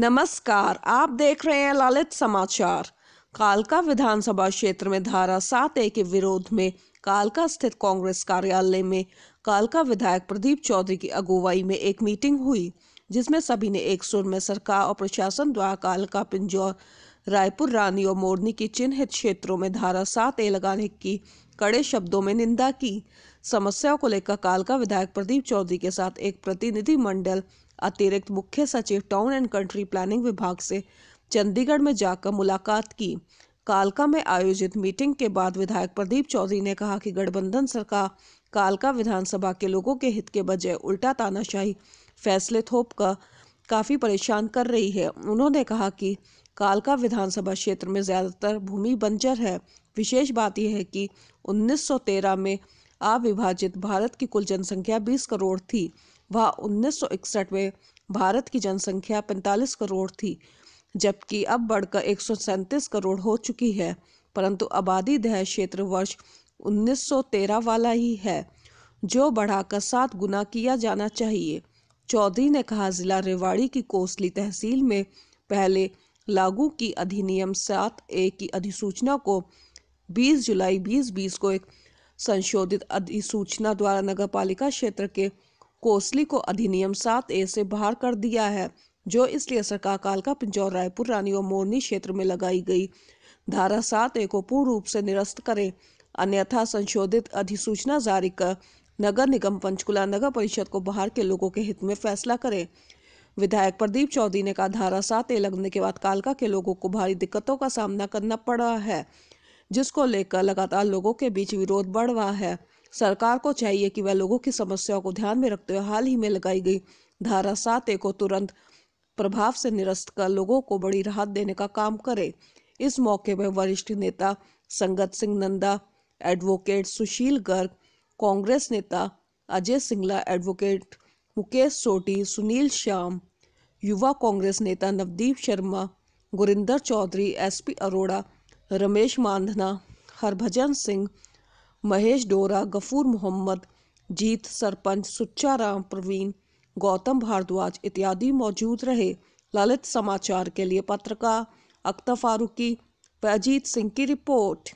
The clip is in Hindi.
नमस्कार आप देख रहे हैं ललित समाचार कालका विधानसभा क्षेत्र में धारा सात ए के विरोध में कालका स्थित कांग्रेस कार्यालय में कालका विधायक प्रदीप चौधरी की अगुवाई में एक मीटिंग हुई जिसमें सभी ने एक सुर में सरकार और प्रशासन द्वारा कालका पिंजौर रायपुर रानी और मोरनी की चिन्हित क्षेत्रों में धारा सात ए लगाने की कड़े शब्दों में निंदा की समस्याओं को लेकर कालका विधायक प्रदीप चौधरी के साथ एक प्रतिनिधि मंडल अतिरिक्त मुख्य सचिव टाउन एंड कंट्री प्लानिंग विभाग से चंडीगढ़ में जाकर मुलाकात की कालका में आयोजित मीटिंग के बाद विधायक प्रदीप चौधरी ने कहा कि गठबंधन सरकार कालका विधानसभा के लोगों के हित के बजाय उल्टा तानाशाही फैसले थोप कर काफ़ी परेशान कर रही है उन्होंने कहा कि कालका विधानसभा क्षेत्र में ज़्यादातर भूमि बंजर है विशेष बात यह है कि 1913 में अविभाजित भारत की कुल जनसंख्या 20 करोड़ थी वह 1961 में भारत की जनसंख्या 45 करोड़ थी जबकि अब बढ़कर एक करोड़ हो चुकी है परंतु आबादी दह क्षेत्र वर्ष 1913 वाला ही है जो बढ़ाकर सात गुना किया जाना चाहिए चौधरी ने कहा जिला रेवाड़ी की कोसली तहसील में पहले लागू की अधिनियम सात ए की अधिसूचना को 20 जुलाई 2020 को एक संशोधित अधिसूचना द्वारा नगर पालिका क्षेत्र के कोसली को अधिनियम सात ए से बाहर कर दिया है जो इसलिए सरकार कालका पिंजौर रायपुर रानी और मोरनी क्षेत्र में लगाई गई धारा सात ए को पूर्ण रूप से निरस्त करें अन्यथा संशोधित अधिसूचना जारी कर नगर निगम पंचकुला नगर परिषद को बाहर के लोगों के हित में फैसला करे विधायक प्रदीप चौधरी ने कहा धारा सात ए लगने के बाद कालका के लोगों को भारी दिक्कतों का सामना करना पड़ रहा है जिसको लेकर लगातार लोगों के बीच विरोध बढ़ रहा है सरकार को चाहिए कि वह लोगों की समस्याओं को ध्यान में रखते हुए हाल ही में लगाई गई धारा सात ए को तुरंत प्रभाव से निरस्त कर लोगों को बड़ी राहत देने का काम करे इस मौके पर वरिष्ठ नेता संगत सिंह नंदा एडवोकेट सुशील गर्ग कांग्रेस नेता अजय सिंगला एडवोकेट मुकेश सोटी सुनील श्याम युवा कांग्रेस नेता नवदीप शर्मा गुरिंदर चौधरी एसपी अरोड़ा रमेश मांधना हरभजन सिंह महेश डोरा गफूर मोहम्मद जीत सरपंच सुच्चा राम प्रवीण गौतम भारद्वाज इत्यादि मौजूद रहे ललित समाचार के लिए पत्रकार अख्तर फारूकी अजीत सिंह की रिपोर्ट